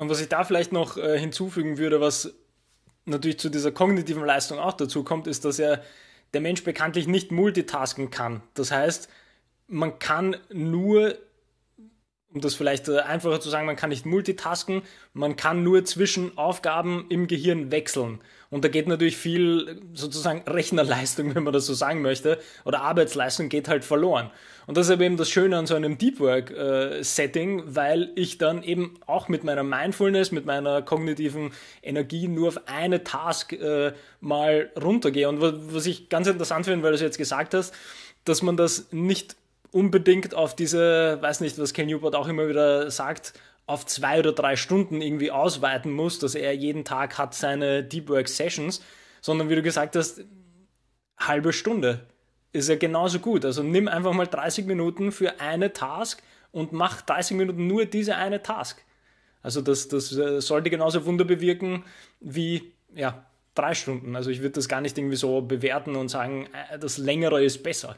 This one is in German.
Und was ich da vielleicht noch äh, hinzufügen würde, was natürlich zu dieser kognitiven Leistung auch dazu kommt, ist, dass ja der Mensch bekanntlich nicht multitasken kann. Das heißt, man kann nur um das vielleicht äh, einfacher zu sagen, man kann nicht multitasken, man kann nur zwischen Aufgaben im Gehirn wechseln. Und da geht natürlich viel sozusagen Rechnerleistung, wenn man das so sagen möchte, oder Arbeitsleistung geht halt verloren. Und das ist eben das Schöne an so einem Deep Work äh, Setting, weil ich dann eben auch mit meiner Mindfulness, mit meiner kognitiven Energie nur auf eine Task äh, mal runtergehe. Und was ich ganz interessant finde, weil du es jetzt gesagt hast, dass man das nicht unbedingt auf diese, weiß nicht, was Ken Newport auch immer wieder sagt, auf zwei oder drei Stunden irgendwie ausweiten muss, dass er jeden Tag hat seine Deep Work Sessions, sondern wie du gesagt hast, halbe Stunde ist ja genauso gut. Also nimm einfach mal 30 Minuten für eine Task und mach 30 Minuten nur diese eine Task. Also das, das äh, sollte genauso Wunder bewirken wie ja, drei Stunden. Also ich würde das gar nicht irgendwie so bewerten und sagen, äh, das längere ist besser.